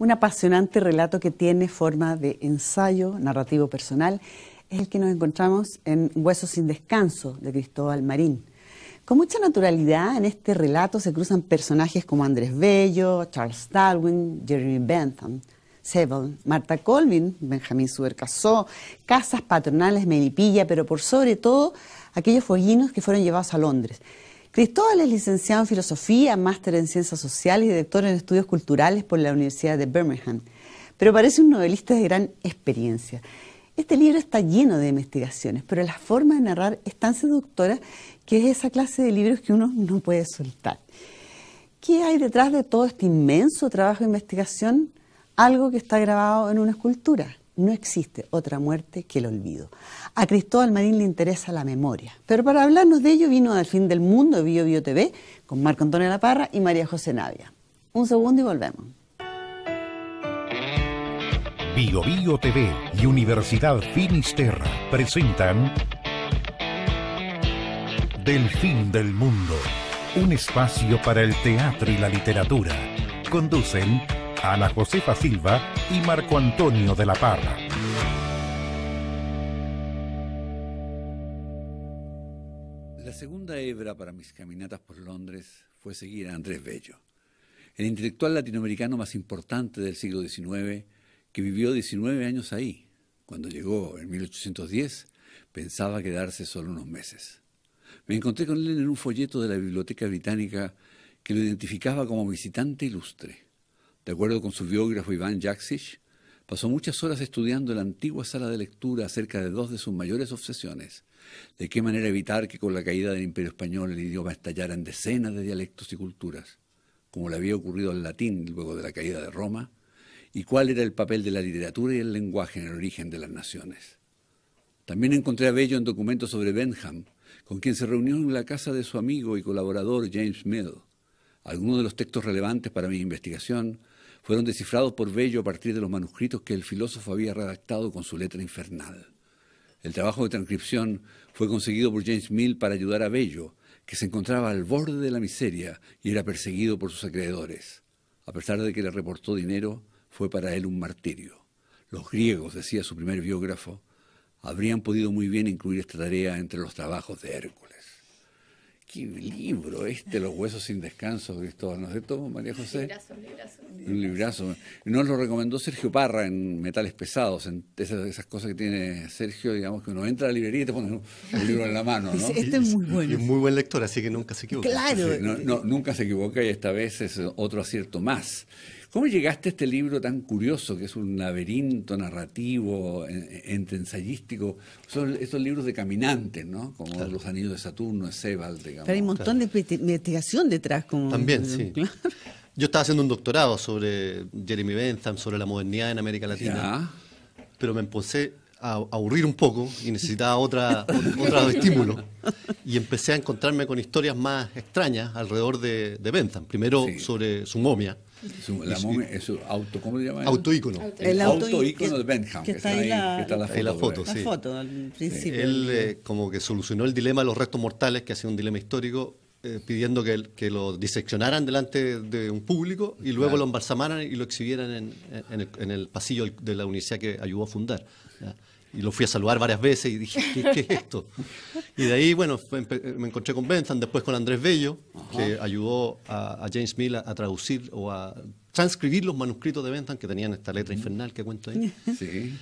Un apasionante relato que tiene forma de ensayo narrativo personal es el que nos encontramos en Huesos sin descanso de Cristóbal Marín. Con mucha naturalidad en este relato se cruzan personajes como Andrés Bello, Charles Darwin, Jeremy Bentham, Seville, Marta Colvin, Benjamín Subercasó, casas patronales Melipilla, pero por sobre todo aquellos fueguinos que fueron llevados a Londres todas es licenciado en Filosofía, máster en Ciencias Sociales y doctor en Estudios Culturales por la Universidad de Birmingham, pero parece un novelista de gran experiencia. Este libro está lleno de investigaciones, pero la forma de narrar es tan seductora que es esa clase de libros que uno no puede soltar. ¿Qué hay detrás de todo este inmenso trabajo de investigación? Algo que está grabado en una escultura no existe otra muerte que el olvido. A Cristóbal Marín le interesa la memoria. Pero para hablarnos de ello vino al fin del mundo Bio Bio TV con Marco Antonio La Parra y María José Navia. Un segundo y volvemos. Bio Bio TV y Universidad Finisterra presentan Del fin del mundo, un espacio para el teatro y la literatura. Conducen Ana Josefa Silva y Marco Antonio de la Parra. La segunda hebra para mis caminatas por Londres fue seguir a Andrés Bello, el intelectual latinoamericano más importante del siglo XIX, que vivió 19 años ahí. Cuando llegó en 1810, pensaba quedarse solo unos meses. Me encontré con él en un folleto de la Biblioteca Británica que lo identificaba como visitante ilustre. De acuerdo con su biógrafo Iván Jaksic, pasó muchas horas estudiando la antigua sala de lectura acerca de dos de sus mayores obsesiones. De qué manera evitar que con la caída del imperio español el idioma estallara en decenas de dialectos y culturas, como le había ocurrido al latín luego de la caída de Roma, y cuál era el papel de la literatura y el lenguaje en el origen de las naciones. También encontré a Bello en documentos sobre Benham, con quien se reunió en la casa de su amigo y colaborador James Mill. Algunos de los textos relevantes para mi investigación fueron descifrados por Bello a partir de los manuscritos que el filósofo había redactado con su letra infernal. El trabajo de transcripción fue conseguido por James Mill para ayudar a Bello, que se encontraba al borde de la miseria y era perseguido por sus acreedores. A pesar de que le reportó dinero, fue para él un martirio. Los griegos, decía su primer biógrafo, habrían podido muy bien incluir esta tarea entre los trabajos de Hércules qué libro este, Los huesos sin descanso de Cristóbal. ¿No de cierto, María José? Librazo, librazo, librazo. Un librazo. Nos lo recomendó Sergio Parra en Metales Pesados, en esas, cosas que tiene Sergio, digamos, que uno entra a la librería y te pone un, libro en la mano, ¿no? Este es muy bueno. Y es muy buen lector, así que nunca se equivoca. Claro. no, nunca se equivoca y esta vez es otro acierto más. ¿Cómo llegaste a este libro tan curioso, que es un laberinto narrativo, e, e, entre ensayístico? Son estos libros de caminantes, ¿no? Como Los Anillos de Saturno, Sebald, digamos. Pero hay un montón de investigación detrás. Como, También, sí. Yo estaba haciendo un doctorado sobre Jeremy Bentham, sobre la modernidad en América Latina. Pero me empecé a aburrir un poco y necesitaba otra, otro estímulo. Y empecé a encontrarme con historias más extrañas alrededor de, de Bentham. Primero sobre su momia, la es su auto, ¿cómo se llama? Autoícono. El autoícono de Bentham. Que está, ahí, la, foto. ¿eh? sí. Él eh, como que solucionó el dilema de los restos mortales, que ha sido un dilema histórico, eh, pidiendo que, que, lo diseccionaran delante de un público y luego lo embalsamaran y lo exhibieran en, en, el, pasillo de la universidad que ayudó a fundar y lo fui a saludar varias veces y dije, ¿qué, es esto? Y de ahí, bueno, me encontré con Bentham, después con Andrés Bello, que ayudó a, James Mill a, traducir o a transcribir los manuscritos de Bentham que tenían esta letra infernal que cuento ahí.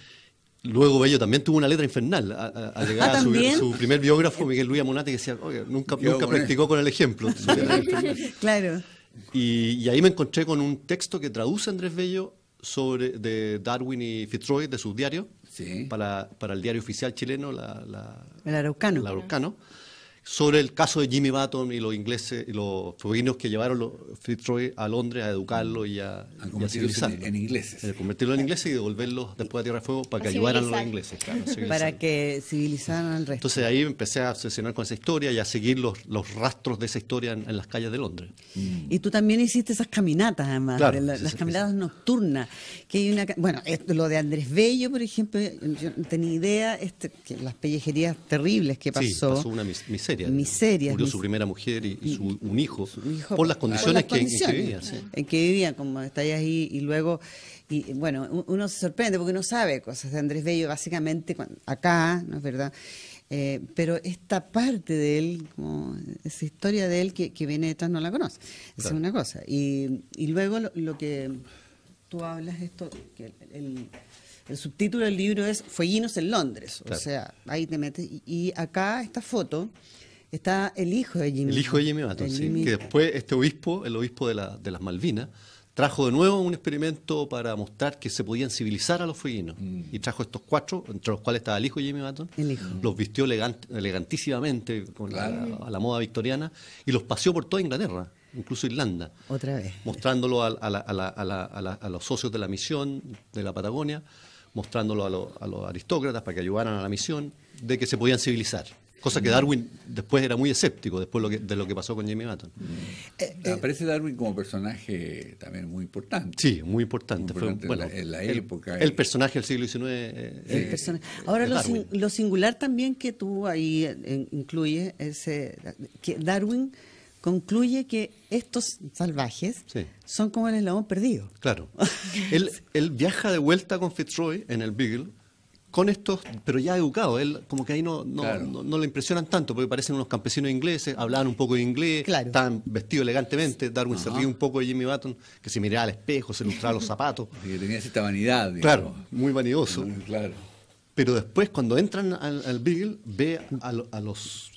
Luego Bello también tuvo una letra infernal, a, ah, llegar a su, primer biógrafo, Miguel Luis Amonate, que decía, nunca, nunca practicó con el ejemplo. claro. Y, ahí me encontré con un texto que traduce Andrés Bello sobre, de Darwin y Fitzroy, de sus diarios, para, para, el diario oficial chileno, la, el Araucano sobre el caso de Jimmy Button y los ingleses y los fueguinos que llevaron los Fitzroy a Londres a educarlo y a, a convertirlo en, ingleses. Eh, convertirlo en inglés y devolverlo después a Tierra de Fuego para que ayudaran a los ingleses. para que civilizaran al resto. Entonces ahí empecé a obsesionar con esa historia y a seguir los, rastros de esa historia en, las calles de Londres. Mm. Y tú también hiciste esas caminatas, además, las caminatas nocturnas. que Bueno, lo de Andrés Bello, por ejemplo, yo no tenía idea, este, que las pellejerías terribles que pasó. sí, pasó una miseria miseria. Murió su primera mujer y, un hijo, por las condiciones, en que vivían. En que vivían, como está ahí, y luego, y bueno, uno se sorprende porque uno sabe cosas de Andrés Bello, básicamente acá, ¿no es verdad? Eh, pero esta parte de él, esa historia de él que, que viene detrás no la conoce. Esa es una cosa. Y, luego lo, que tú hablas, esto, el, subtítulo del libro es Fueguinos en Londres. O sea, ahí te metes. y acá esta foto Está el hijo de Jimmy. El hijo de Jimmy Maton, sí, que después este obispo, el obispo de, de las Malvinas, trajo de nuevo un experimento para mostrar que se podían civilizar a los fueguinos. Mm. Y trajo estos cuatro, entre los cuales estaba el hijo de Jimmy Button. El hijo. Los vistió elegantísimamente con la, a la moda victoriana y los paseó por toda Inglaterra, incluso Irlanda. Otra vez. Mostrándolo a, los socios de la misión de la Patagonia, mostrándolo a, los aristócratas para que ayudaran a la misión, de que se podían civilizar. Cosa que Darwin después era muy escéptico después lo de lo que pasó con Jimmy Button. Eh, eh, Aparece Darwin como personaje también muy importante. Sí, muy importante. Fue, en, la, época. El, eh. personaje del siglo XIX. Ahora, lo, singular también que tú ahí incluye es que Darwin concluye que estos salvajes son como el eslabón perdido. Claro. él, él viaja de vuelta con Fitzroy en el Beagle con estos, pero ya educado. Él como que ahí no, no, le impresionan tanto, porque parecen unos campesinos ingleses, hablaban un poco de inglés, están estaban vestidos elegantemente. Darwin un se ríe un poco de Jimmy Button, que se miraba al espejo, se ilustraba los zapatos. que tenía cierta vanidad. Claro, muy vanidoso. Claro. Pero después, cuando entran al, al Beagle, ve a, los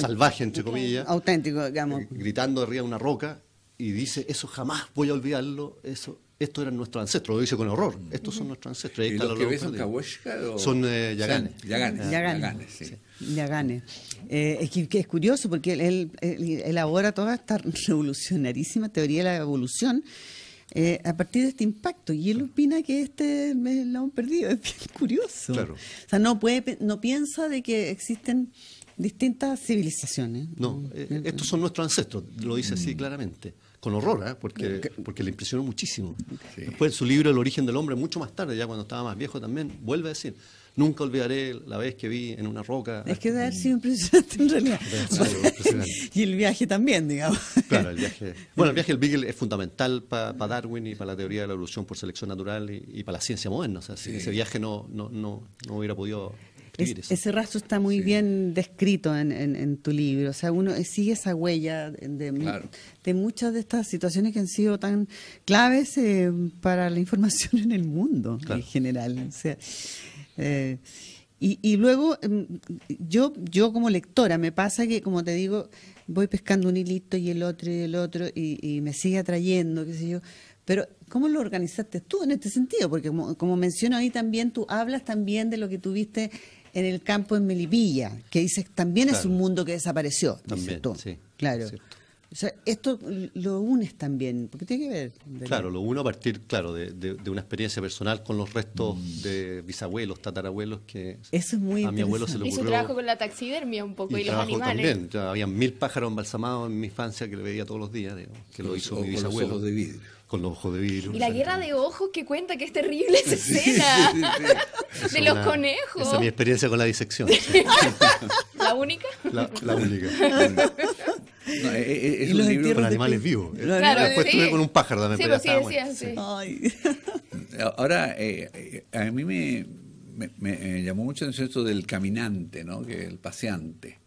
salvajes, entre comillas. Auténtico, digamos. Gritando arriba de una roca y dice, eso jamás voy a olvidarlo, eso estos eran nuestros ancestros, lo dice con horror. Mm. Estos son nuestros ancestros. ¿Y que ves son o... Son eh, yaganes. yaganes. Eh, eh, es, que, es curioso porque él, elabora toda esta revolucionarísima teoría de la evolución a partir de este impacto. Y él opina que este es lo han perdido. Es curioso. O sea, no, puede, no piensa de que existen distintas civilizaciones. No, mm. estos son nuestros ancestros, lo dice así mm. claramente con horror, ¿eh? porque, porque le impresionó muchísimo. Después su libro El origen del hombre, mucho más tarde, ya cuando estaba más viejo también, vuelve a decir, nunca olvidaré la vez que vi en una roca. Es que debe sido impresionante en realidad. y el viaje también, digamos. Claro, el viaje. Bueno, el viaje del Beagle es fundamental para Darwin y para la teoría de la evolución por selección natural y, para la ciencia moderna. O sea, ese viaje no, no, no hubiera podido ese rastro está muy bien descrito en, tu libro. O sea, uno sigue esa huella de, muchas de estas situaciones que han sido tan claves eh, para la información en el mundo en general. Eh, y, luego, em, yo, yo como lectora, me pasa que, como te digo, voy pescando un hilito y el otro y el otro y, me sigue atrayendo, qué sé yo. Pero, ¿cómo lo organizaste tú en este sentido? Porque como, como menciono ahí también, tú hablas también de lo que tuviste en el campo en Melipilla, que dices también es un mundo que desapareció. También, sí. Claro. O sea, esto lo unes también, porque tiene que ver. Claro, lo uno a partir, claro, de, una experiencia personal con los restos mm. de bisabuelos, tatarabuelos que a mi abuelo se le ocurrió. su trabajo con la taxidermia un poco y, los animales. También, ya habían mil pájaros embalsamados en mi infancia que le veía todos los días, que lo hizo mi bisabuelo. de vidrio con los ojos de vidrio. Y la guerra de ojos que cuenta, que es terrible esa escena de los conejos. Esa es mi experiencia con la disección. ¿La única? La, única. Eh, eh, es, un libro con animales vivos. Después estuve con un pájaro también. Pues, bueno. Ahora, eh, a mí me, llamó mucho El concepto del caminante, ¿no? que el paseante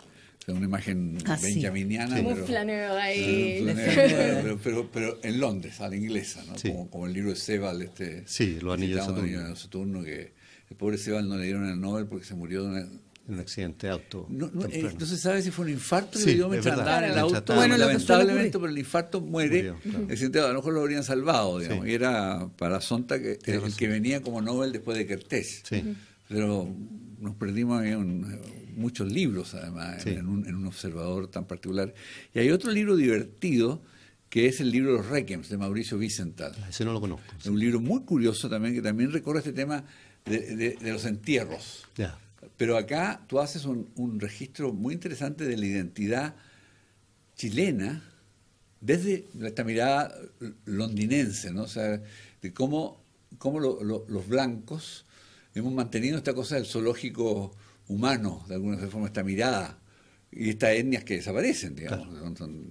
es una imagen ah, benjaminiana. Sí. Pero, flanero ahí. pero, pero, en Londres, a la inglesa, ¿no? Como, el libro de Sebal, este. Sí, lo anillos de Saturno. que el pobre Sebal no le dieron el Nobel porque se murió de un accidente de auto. No, eh, no, se sabe si fue un infarto sí, que yo me verdad, en el auto. Bueno, lamentablemente pero el infarto muere. el accidente, a lo mejor lo habrían salvado, digamos. Y era para Sonta que, el, que venía como Nobel después de Kertész. Sí. Pero nos perdimos en un, muchos libros, además, en, un, observador tan particular. Y hay otro libro divertido que es el libro Los Requiems de Mauricio Vicental. Ah, ese no lo conozco. Es un libro muy curioso también, que también recorre este tema de, los entierros. Pero acá tú haces un, registro muy interesante de la identidad chilena desde esta mirada londinense, ¿no? O sea, de cómo, cómo los blancos hemos mantenido esta cosa del zoológico humano, de alguna forma, esta mirada y estas etnias que desaparecen, digamos,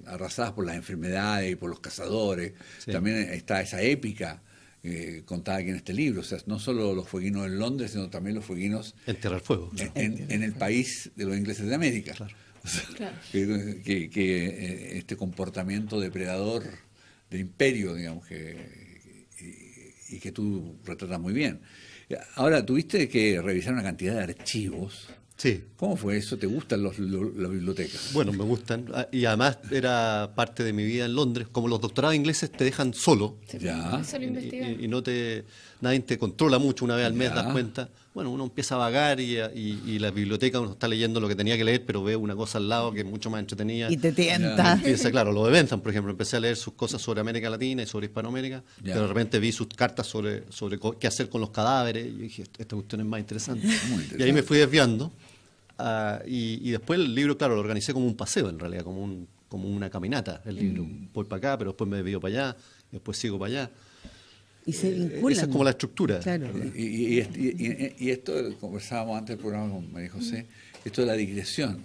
arrasadas por las enfermedades y por los cazadores. También está esa épica eh, contada aquí en este libro, o sea, no solo los fueguinos en Londres, sino también los fueguinos en, el país de los ingleses de América. Claro. que, eh, este comportamiento depredador del imperio, digamos, que, y que tú retratas muy bien. Ahora, tuviste que revisar una cantidad de archivos. Sí. ¿Cómo fue eso? ¿Te gustan las bibliotecas? Bueno, me gustan. Ah, y además era parte de mi vida en Londres. Como los doctorados ingleses te dejan solo. ya. y no te nadie te controla mucho, una vez al mes das cuenta. Bueno, uno empieza a vagar y, la biblioteca uno está leyendo lo que tenía que leer, pero ve una cosa al lado que es mucho más entretenida. Y te tienta. Y claro, lo de Bentham, por ejemplo, empecé a leer sus cosas sobre América Latina y sobre Hispanoamérica, pero de repente vi sus cartas sobre, sobre qué hacer con los cadáveres y yo dije, esta cuestión es más interesante. Y ahí me fui desviando. Ah, y, después el libro, claro, lo organicé como un paseo en realidad, como como una caminata el libro. Mm. Voy para acá, pero después me desvío para allá, después sigo para allá. Y se eh, Esa es como la estructura. Y, esto, conversábamos antes del programa con María José, esto de la digresión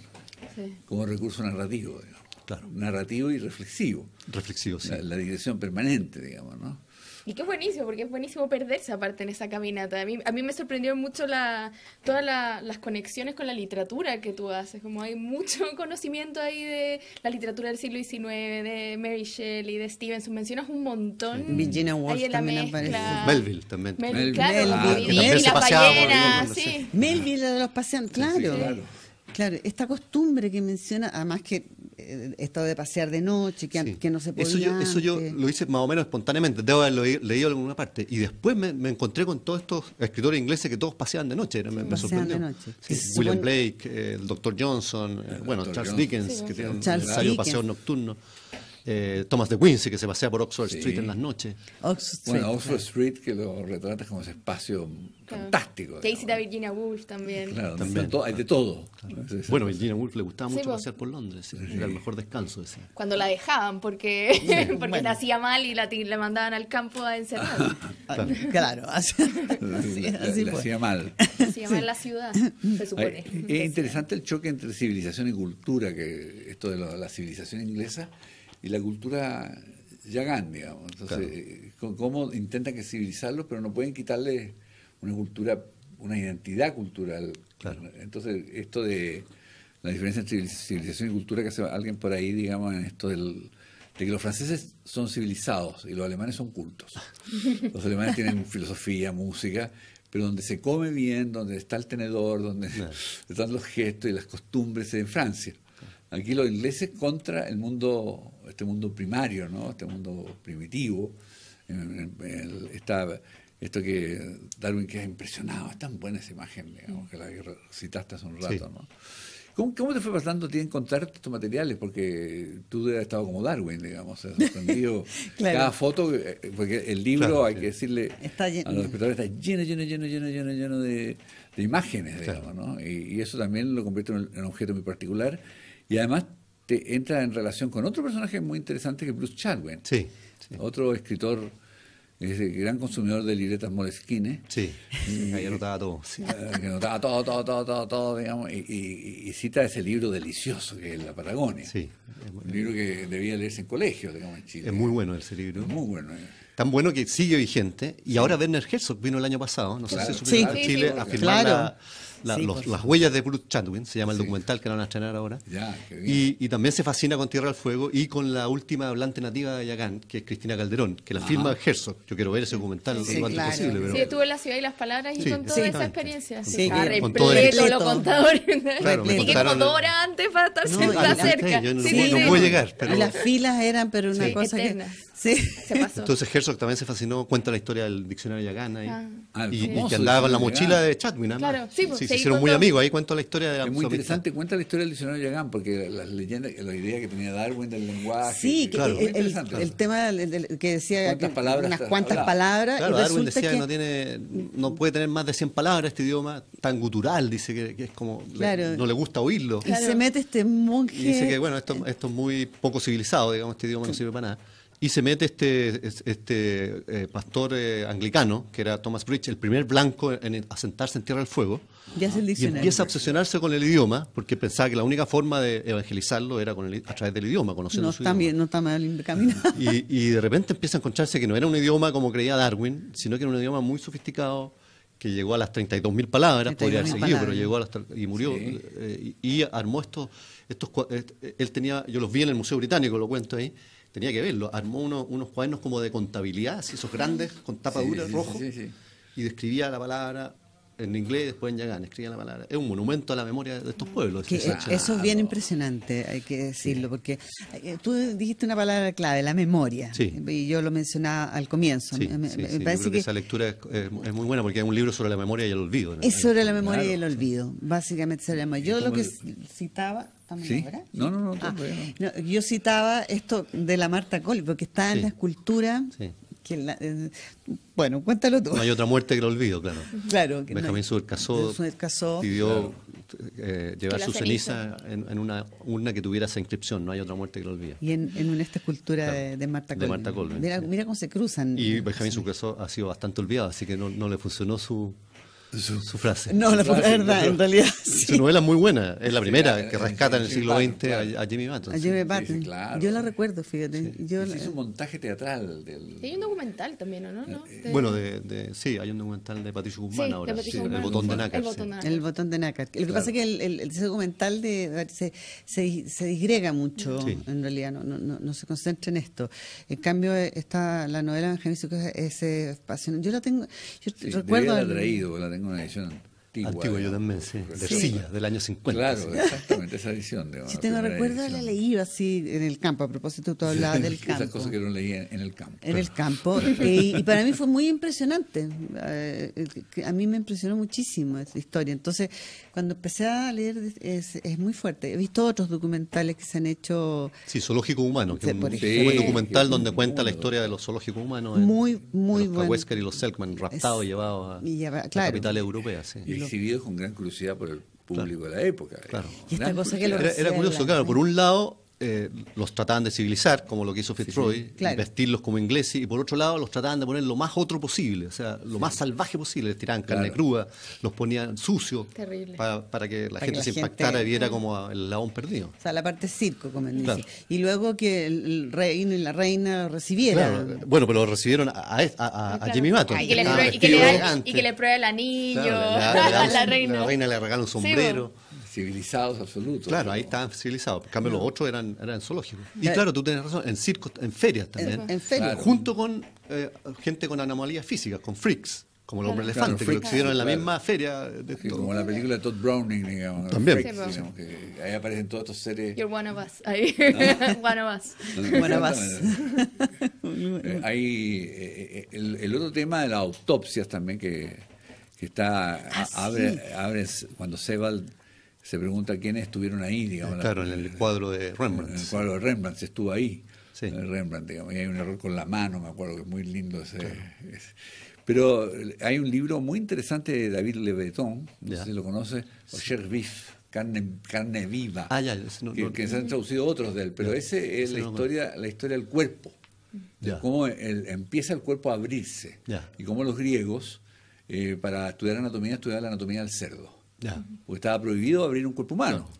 como recurso narrativo, digamos. Claro. Narrativo y reflexivo. Reflexivo, sí. La, la digresión permanente, digamos, ¿no? Y qué buenísimo, porque es buenísimo perderse aparte en esa caminata. A mí, a mí me sorprendió mucho la, todas las conexiones con la literatura que tú haces, como hay mucho conocimiento ahí de la literatura del siglo XIX, de Mary Shelley, de Stevenson, mencionas un montón. Virginia Woolf también aparece. Melville también. Melville, claro. Melville. la sí. Melville de los paseantes, claro. claro. Claro, esta costumbre que menciona, además que eh, estado de pasear de noche, que, que no se podía. Eso yo, eso yo, lo hice más o menos espontáneamente, debo haberlo leído en alguna parte. Y después me, encontré con todos estos escritores ingleses que todos paseaban de noche, me, sorprendió. William Blake, el doctor Johnson, eh, bueno, Charles Dickens, que tiene un Paseo Nocturno. Eh, Thomas de Quincy, que se pasea por Oxford Street en las noches. Oxford Street, bueno, Oxford Street, que lo retratas como ese espacio fantástico. Que a Virginia Woolf también. Claro, también. hay de todo. Claro. Bueno, Virginia Woolf le gustaba mucho pasear por Londres, era el mejor descanso. Ese. Cuando la dejaban, porque, porque hacía mal y la, mandaban al campo a encerrar. claro, así, así, así la, hacía mal. Hacía mal la ciudad, se supone. es interesante el choque entre civilización y cultura, que esto de la civilización inglesa y la cultura yagán, digamos. Entonces, eh, ¿cómo intentan que civilizarlos, pero no pueden quitarle una cultura, una identidad cultural? Entonces, esto de la diferencia entre civilización y cultura que hace alguien por ahí, digamos, en esto del, de que los franceses son civilizados y los alemanes son cultos. Los alemanes tienen filosofía, música, pero donde se come bien, donde está el tenedor, donde están los gestos y las costumbres en Francia aquí los ingleses contra el mundo, este mundo primario, ¿no? este mundo primitivo, esta, esto que Darwin queda impresionado, es tan buena esa imagen, digamos, que la citaste hace un rato. ¿no? ¿Cómo, te fue pasando a ti encontrar estos materiales? Porque tú has estado como Darwin, digamos, sorprendido. Cada foto, eh, porque el libro, hay que decirle a los espectadores, está lleno, lleno, lleno, lleno, lleno, de, imágenes, digamos, ¿no? y, eso también lo convierte en, un objeto muy particular y además te entra en relación con otro personaje muy interesante que es Bruce Chadwin. Otro escritor, es gran consumidor de libretas molesquines. Sí, que anotaba todo. Ah, que anotaba todo, todo, todo, todo, digamos. Y, cita ese libro delicioso que es La Patagonia. Sí. Un libro que debía leerse en colegio, digamos, en Chile. Es muy bueno ese libro. muy bueno. Eh. Tan bueno que sigue vigente. Y ahora Werner Herzog vino el año pasado, no sé si a Chile a filmar claro las huellas de Bruce Chandwin, se llama el documental que la van a estrenar ahora. Y, también se fascina con Tierra del Fuego y con la última hablante nativa de Yagán, que es Cristina Calderón, que la firma Herzog. Yo quiero ver ese documental lo antes posible. Pero... Sí, estuve en la ciudad y las palabras y con toda esa experiencia. Sí, con todo lo contador. y que como antes para estar no, cerca. Yo no, puedo llegar. Las filas eran, pero una cosa que Sí. Se Entonces Herzog también se fascinó, cuenta la historia del diccionario Yagana y, y, ah, que andaba con la mochila de Chadwin. Claro, sí, pues, se, hicieron muy amigos. Ahí cuento la historia de la Es muy interesante, cuenta la historia del diccionario Yagán porque la, leyendas, la idea que tenía Darwin del lenguaje. Sí, el, tema que decía unas cuantas palabras. Darwin decía que... no, tiene, no puede tener más de 100 palabras este idioma tan gutural, dice que, es como. no le gusta oírlo. Y se mete este monje. dice que, bueno, esto, esto es muy poco civilizado, digamos, este idioma no sirve para nada. Y se mete este, este eh, pastor eh, anglicano, que era Thomas Bridge, el primer blanco en, asentarse en Tierra del Fuego. Ya y empieza a obsesionarse con el idioma, porque pensaba que la única forma de evangelizarlo era con a través del idioma, conociendo no está idioma. no está mal Y, de repente empieza a encontrarse que no era un idioma como creía Darwin, sino que era un idioma muy sofisticado, que llegó a las 32.000 palabras, 32 podría haber seguido, pero llegó a las, y murió. Eh, y, y, armó estos, estos... Él tenía, yo los vi en el Museo Británico, lo cuento ahí, tenía que verlo, armó uno, unos cuadernos como de contabilidad, así esos grandes, con tapa dura, rojo, y describía la palabra en inglés después en Yagán, escribe la palabra. Es un monumento a la memoria de estos pueblos. eso es bien impresionante, hay que decirlo, porque eh, tú dijiste una palabra clave, la memoria. Y yo lo mencionaba al comienzo. que, esa lectura es, muy buena porque hay un libro sobre la memoria y el olvido. Es sobre la memoria y el olvido, básicamente se llama. Yo lo que citaba... ¿Sí? No, no, ah, no, no, Yo citaba esto de la Marta Col, porque está en la escultura eh, bueno, cuéntalo tú. No hay otra muerte que lo olvido, claro. Benjamín no pidió eh, llevar su ceniza, en, una urna que tuviera esa inscripción. No hay otra muerte que lo olvida. Y en, esta escultura de, Marta Colvin. Marta Colvin. Mira, cómo se cruzan. Y Benjamín Casó ha sido bastante olvidado, así que no le funcionó su su, su frase. No, la, frase, verdad, en realidad. Sí. Su novela es muy buena, es la primera que rescata en el siglo XX a, Jimmy Patton. A Jimmy Sí, claro. Yo la recuerdo, fíjate. Yo Es un montaje teatral. Del... Hay un documental también, no? ¿No? Bueno, de, de, sí, hay un documental de Patricio Guzmán ahora. sí, el, botón de Nácar, el botón de Nácar. El botón de Lo que pasa es que el, documental de, se, se, disgrega mucho, en realidad, no, no, no, se concentra en esto. En cambio, está la novela de que es, es, Yo la tengo, yo recuerdo... la tengo explanation Antiguo yo también, sí. De Silla, del año 50. Claro, exactamente, esa edición. Digamos, si tengo recuerdo, la leí así en el campo. A propósito, tú hablabas del campo. Esas cosas que no leía en el campo. En el campo. Eh, y para mí fue muy impresionante. Eh, eh, a mí me impresionó muchísimo esa historia. Entonces, cuando empecé a leer, es, muy fuerte. He visto otros documentales que se han hecho. Sí, Zoológico Humano, que es un, documental donde cuenta la historia de los zoológicos humanos. Muy, muy bueno. Los Wesker y los Selkman, raptados y llevados a, la capital europea. Sí recibidos con gran curiosidad por el público de la época. era, curioso, claro, por un lado eh, los trataban de civilizar, como lo que hizo Fitzroy, vestirlos como ingleses, y por otro lado los trataban de poner lo más otro posible, o sea, lo más salvaje posible. Les tiraban carne cruda, los ponían sucios para, para, que la gente se impactara y viera como el laón perdido. O sea, la parte circo, como Y luego que el reino y la reina lo recibieran. Bueno, pero lo recibieron a, Jimmy Mato. Y que, le pruebe el anillo. La, la, reina. la reina le regala un sombrero civilizados absolutos. Claro, ahí estaban civilizados. En cambio, los otros eran, eran zoológicos. Eh. Y claro, tú tienes razón, en circos, en ferias también. En, ferias. Junto con eh, gente con anomalías físicas, con freaks. Como el hombre elefante, que lo exhibieron en la misma feria. De como la película de Todd Browning, digamos. También. Pues. ahí aparecen todos estos seres. You're one of us. Ahí. one of us. one of us. ahí, eh, el, otro tema de las autopsias también, que que está ah, abre, cuando Sebald se pregunta quiénes estuvieron ahí, eh, Claro, en el cuadro de Rembrandt. En el cuadro de Rembrandt, estuvo ahí. Sí. Eh, Rembrandt, digamos, y hay un error con la mano, me acuerdo que es muy lindo ese, Pero hay un libro muy interesante de David Breton no sé si lo conoce, Ocher Vif, carne, viva, ah, ya, que, se han traducido otros de él, pero ese es la, historia, la historia del cuerpo, de cómo empieza el cuerpo a abrirse, y cómo los griegos, eh, para estudiar anatomía, estudiaban la anatomía del cerdo. O estaba prohibido abrir un cuerpo humano.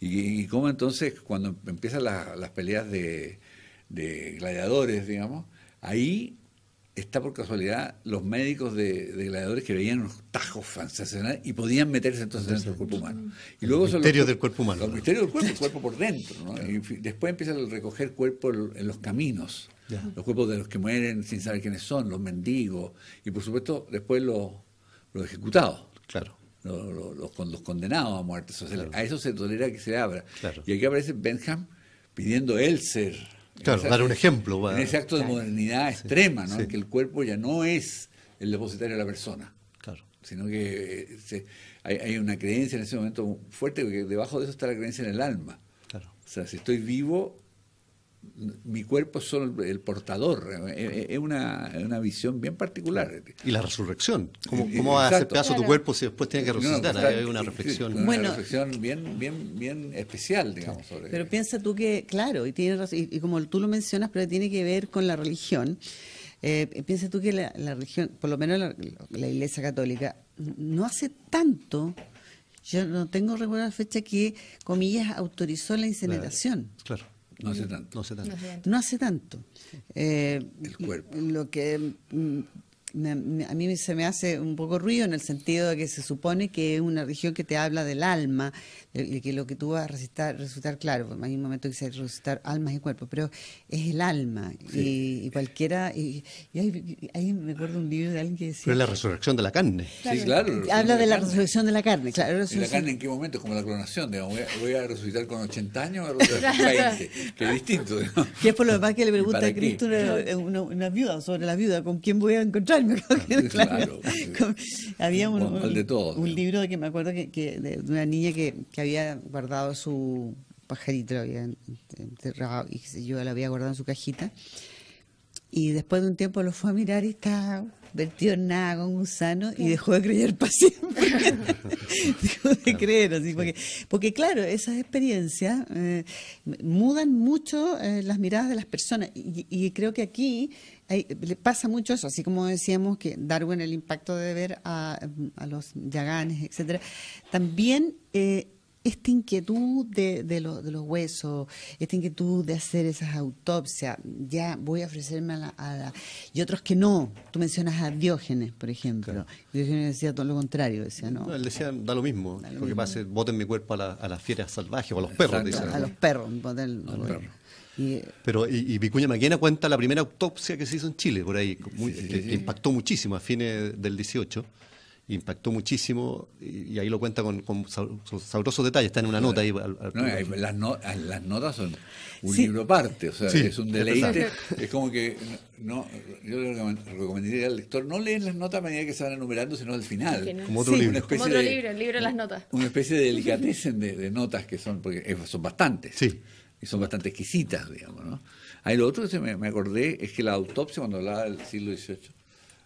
Y, cómo entonces, cuando empiezan las peleas de, gladiadores, digamos, ahí está por casualidad los médicos de, gladiadores que veían unos tajos sensacionales y podían meterse entonces dentro del cuerpo humano. Y luego los misterios del cuerpo humano. Los misterios del cuerpo, el cuerpo por dentro. Y después empiezan a recoger cuerpos en los caminos. Los cuerpos de los que mueren sin saber quiénes son, los mendigos y por supuesto después los ejecutados. Claro los, los condenados a muerte. A eso se tolera que se abra. Y aquí aparece Benham pidiendo él ser. Claro, dar un ejemplo. En ese acto de modernidad extrema, ¿no? que el cuerpo ya no es el depositario de la persona. Claro. Sino que eh, hay, una creencia en ese momento fuerte, que debajo de eso está la creencia en el alma. Claro. O sea, si estoy vivo, mi cuerpo es solo el portador. Eh, eh, es una, visión bien particular. Y la resurrección. ¿Cómo, eh, cómo va a hacer pedazo tu cuerpo si después tiene que resucitar? Pues, Hay una reflexión. bien, bien, bien especial, digamos. pero piensa tú que, claro, y, tiene, y, como tú lo mencionas, pero tiene que ver con la religión. piensa tú que la, la, religión, por lo menos la, Iglesia Católica, no hace tanto yo no tengo recuerdo la fecha que, comillas, autorizó la incineración. claro. No hace tanto. No hace tanto. No hace tanto. el eh, cuerpo. Lo que mm, a mí se me hace un poco ruido en el sentido de que se supone que es una religión que te habla del alma, y que lo que tú vas a resucitar claro, pues, hay un momento que dice resucitar almas y cuerpos, pero es el alma y, cualquiera, y, y ahí, me acuerdo un libro de alguien que decía... Pero es la resurrección de la carne. sí, claro. Habla de, la, resurrección de la carne, claro. ¿Y la carne en qué momento? Como la clonación, voy, a, resucitar con 80 años, 20, que es distinto. Que es por lo demás que le pregunta a Cristo eh, una, una viuda, sobre la viuda, ¿con quién voy a encontrar? había un, de libro que me acuerdo que, de, una niña que, había guardado su pajarito, lo había enterrado y yo la había guardado en su cajita. Y después de un tiempo lo fue a mirar y está vertió en nada con gusano y dejó de creer para siempre. dejó de creer, así, porque, porque claro, esas experiencias eh, mudan mucho eh, las miradas de las personas y, creo que aquí le pasa mucho eso, así como decíamos que Darwin el impacto de ver a, los yaganes, etcétera, también... Eh, esta inquietud de, los huesos, esta inquietud de hacer esas autopsias, ya voy a ofrecerme a la, a y otros que no. Tú mencionas a Diógenes, por ejemplo. Diógenes decía todo lo contrario, decía no. él decía, da lo mismo, lo, que pasa es boten mi cuerpo a, las fieras salvajes o a los perros. Dice, a, los perros, boten, a los perros. Eh, Pero y, y, Vicuña Maquena cuenta la primera autopsia que se hizo en Chile, por ahí, que impactó muchísimo a fines del 18 impactó muchísimo y, ahí lo cuenta con, sabrosos detalles, está en una nota ahí. Ah, las, notas son un libro aparte, o sea, es un deleite. Es, como que no, yo le recomendaría al lector no leer las notas a medida que se van enumerando, sino al final. Como otro libro. Como libro, el libro de las notas. Una especie de delicadeza de, notas que son, porque son bastantes. Y son bastante exquisitas, digamos, ¿no? Ahí lo otro que me acordé es que la autopsia, cuando hablaba del siglo XVIII,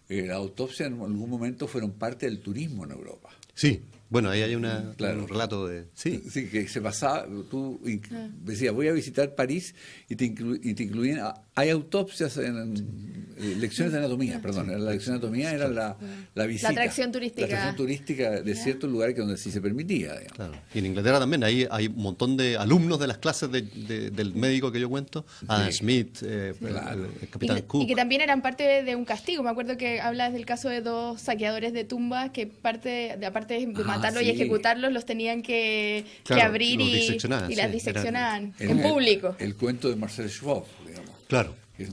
eh, la autopsia en algún momento fueron parte del turismo en Europa. Sí, bueno, ahí hay una, un relato de... Sí. sí, que se pasaba, tú decías, voy a visitar París y te, y te incluyen a, hay autopsias en, eh, lecciones de anatomía, perdón, la lección de anatomía era la, la visita. La atracción turística. La atracción turística de ciertos lugares que donde sí se permitía. Y en Inglaterra también hay, hay un montón de alumnos de las clases del médico que yo cuento, Adam ah, Smith, eh, el, capitán y, Cook. Y que también eran parte de un castigo. Me acuerdo que hablas del caso de dos saqueadores de tumbas que parte de, aparte de ah, matarlos y ejecutarlos, los tenían que, abrir y, y las diseccionaban en, público. El, el cuento de Marcel Schwab, digamos. Claro. Es eh,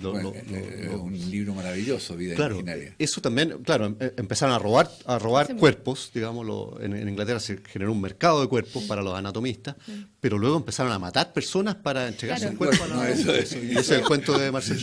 eh, un libro maravilloso, Vida claro, Eso también, claro, em, em, empezaron a robar, a robar cuerpos, digámoslo, en, Inglaterra se generó un mercado de cuerpos para los anatomistas, pero luego empezaron a matar personas para entregarse un cuerpo. eso, Ese es el cuento de Marcel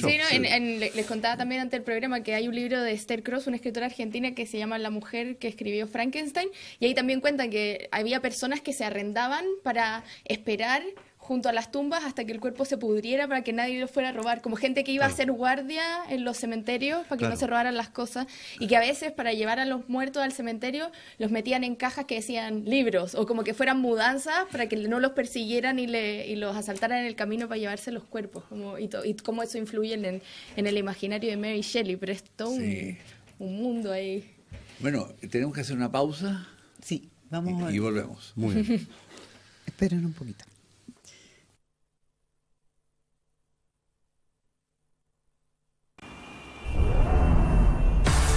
les contaba también ante el programa que hay un libro de Esther Cross, una escritora argentina que se llama La mujer que escribió Frankenstein, y ahí también cuentan que había personas que se arrendaban para esperar junto a las tumbas hasta que el cuerpo se pudriera para que nadie lo fuera a robar, como gente que iba a ser guardia en los cementerios para que no se robaran las cosas y que a veces para llevar a los muertos al cementerio los metían en cajas que decían libros o como que fueran mudanzas para que no los persiguieran y, le, y los asaltaran en el camino para llevarse los cuerpos como, y, cómo eso influye en, el imaginario de Mary Shelley, pero es todo un, mundo ahí. Bueno, tenemos que hacer una pausa. Sí, vamos. Y, y volvemos. Muy bien. Esperen un poquito.